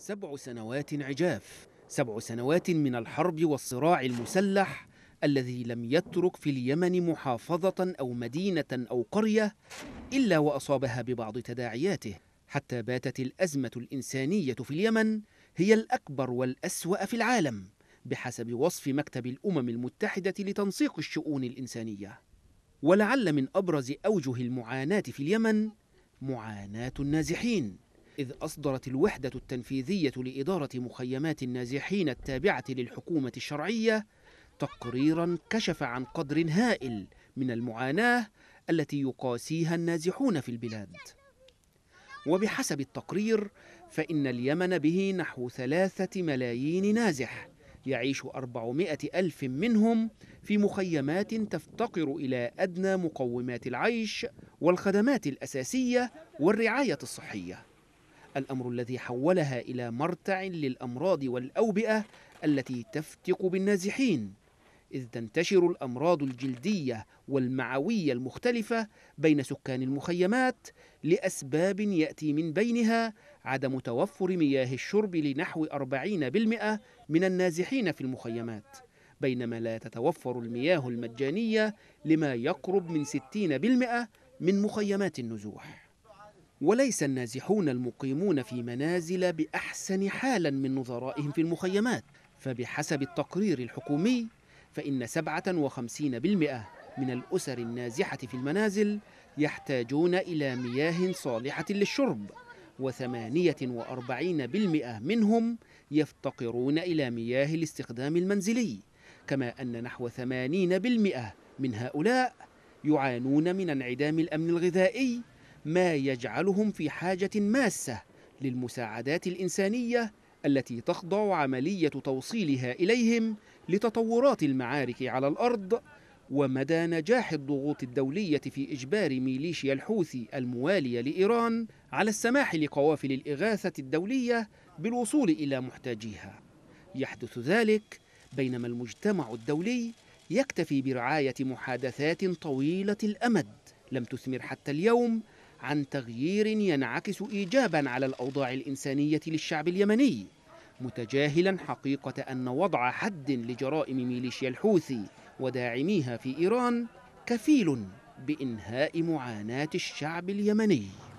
سبع سنوات عجاف سبع سنوات من الحرب والصراع المسلح الذي لم يترك في اليمن محافظة أو مدينة أو قرية إلا وأصابها ببعض تداعياته حتى باتت الأزمة الإنسانية في اليمن هي الأكبر والأسوأ في العالم بحسب وصف مكتب الأمم المتحدة لتنسيق الشؤون الإنسانية ولعل من أبرز أوجه المعاناة في اليمن معاناة النازحين إذ أصدرت الوحدة التنفيذية لإدارة مخيمات النازحين التابعة للحكومة الشرعية تقريرا كشف عن قدر هائل من المعاناة التي يقاسيها النازحون في البلاد وبحسب التقرير فإن اليمن به نحو ثلاثة ملايين نازح يعيش أربعمائة ألف منهم في مخيمات تفتقر إلى أدنى مقومات العيش والخدمات الأساسية والرعاية الصحية الأمر الذي حولها إلى مرتع للأمراض والأوبئة التي تفتق بالنازحين إذ تنتشر الأمراض الجلدية والمعوية المختلفة بين سكان المخيمات لأسباب يأتي من بينها عدم توفر مياه الشرب لنحو 40% من النازحين في المخيمات بينما لا تتوفر المياه المجانية لما يقرب من 60% من مخيمات النزوح وليس النازحون المقيمون في منازل بأحسن حالا من نظرائهم في المخيمات فبحسب التقرير الحكومي فإن 57% من الأسر النازحة في المنازل يحتاجون إلى مياه صالحة للشرب و48% منهم يفتقرون إلى مياه الاستخدام المنزلي كما أن نحو 80% من هؤلاء يعانون من انعدام الأمن الغذائي ما يجعلهم في حاجة ماسة للمساعدات الإنسانية التي تخضع عملية توصيلها إليهم لتطورات المعارك على الأرض ومدى نجاح الضغوط الدولية في إجبار ميليشيا الحوثي الموالية لإيران على السماح لقوافل الإغاثة الدولية بالوصول إلى محتاجيها يحدث ذلك بينما المجتمع الدولي يكتفي برعاية محادثات طويلة الأمد لم تثمر حتى اليوم عن تغيير ينعكس إيجابا على الأوضاع الإنسانية للشعب اليمني متجاهلا حقيقة أن وضع حد لجرائم ميليشيا الحوثي وداعميها في إيران كفيل بإنهاء معاناة الشعب اليمني